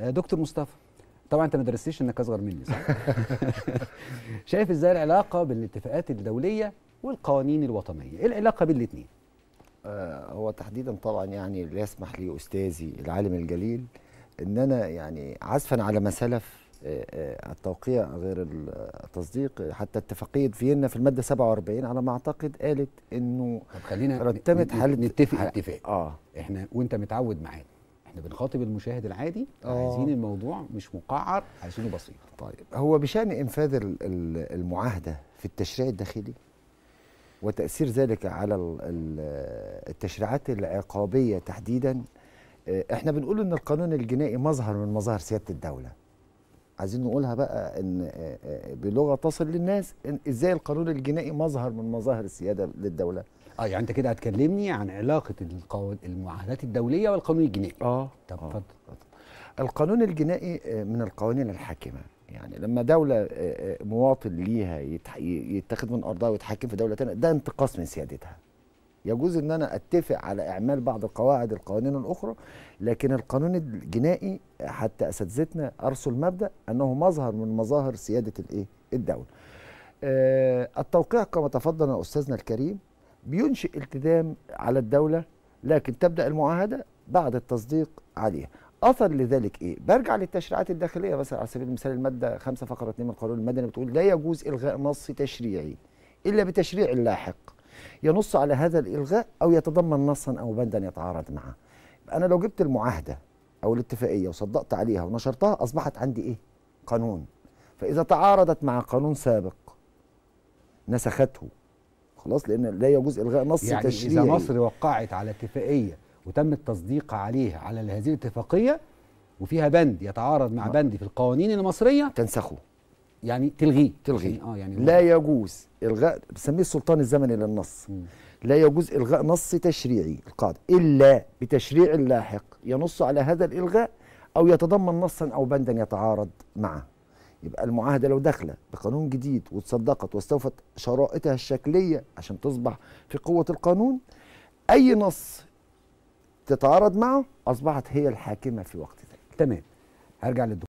آه، دكتور مصطفى طبعا انت ما درستيش انك اصغر مني صح؟ شايف ازاي العلاقه بين الاتفاقات الدوليه والقوانين الوطنيه؟ ايه العلاقه بين الاثنين؟ آه هو تحديدا طبعا يعني ليسمح يسمح لي استاذي العالم الجليل ان انا يعني عزفا على ما سلف آه، آه، التوقيع غير التصديق حتى اتفاقيه فيينا في الماده 47 على ما اعتقد قالت انه طب خلينا رتمت حاله نتفق اتفاق اه احنا وانت متعود معانا احنا بنخاطب المشاهد العادي أوه. عايزين الموضوع مش مقعر عايزينه بسيط طيب هو بشان انفاذ المعاهده في التشريع الداخلي وتاثير ذلك على التشريعات العقابيه تحديدا آه، احنا بنقول ان القانون الجنائي مظهر من مظاهر سياده الدوله عايزين نقولها بقى ان آه، آه، بلغه تصل للناس ازاي القانون الجنائي مظهر من مظاهر السياده للدوله اه يعني انت كده هتكلمني عن علاقه المعاهدات الدوليه والقانون الجنائي اه طب آه، اتفضل آه. القانون الجنائي من القوانين الحاكمه يعني لما دوله مواطن ليها يتاخد من ارضها ويتحكم في دوله ثانيه ده انتقاص من سيادتها يجوز ان انا اتفق على اعمال بعض القواعد القوانين الاخرى لكن القانون الجنائي حتى اساتذتنا ارسوا المبدا انه مظهر من مظاهر سياده الايه الدوله آه، التوقيع كما تفضل استاذنا الكريم بينشئ التزام على الدوله لكن تبدا المعاهده بعد التصديق عليها اثر لذلك ايه برجع للتشريعات الداخليه مثلا على سبيل المثال الماده 5 فقره 2 من القانون المدني بتقول لا يجوز الغاء نص تشريعي الا بتشريع لاحق ينص على هذا الإلغاء أو يتضمن نصا أو بندا يتعارض معه أنا لو جبت المعاهدة أو الاتفاقية وصدقت عليها ونشرتها أصبحت عندي إيه؟ قانون فإذا تعارضت مع قانون سابق نسخته خلاص لأن لا يجوز إلغاء نص يعني تشريعي إذا مصر وقعت على اتفاقية وتم التصديق عليها على هذه الاتفاقية وفيها بند يتعارض مع بند في القوانين المصرية تنسخه يعني تلغيه تلغيه اه يعني لا يجوز الغاء بسميه السلطان الزمني للنص م. لا يجوز الغاء نص تشريعي القاعده الا بتشريع لاحق ينص على هذا الالغاء او يتضمن نصا او بندا يتعارض معه يبقى المعاهده لو داخله بقانون جديد وتصدقت واستوفت شرائطها الشكليه عشان تصبح في قوه القانون اي نص تتعارض معه اصبحت هي الحاكمه في وقت ذلك تمام هرجع للدكتور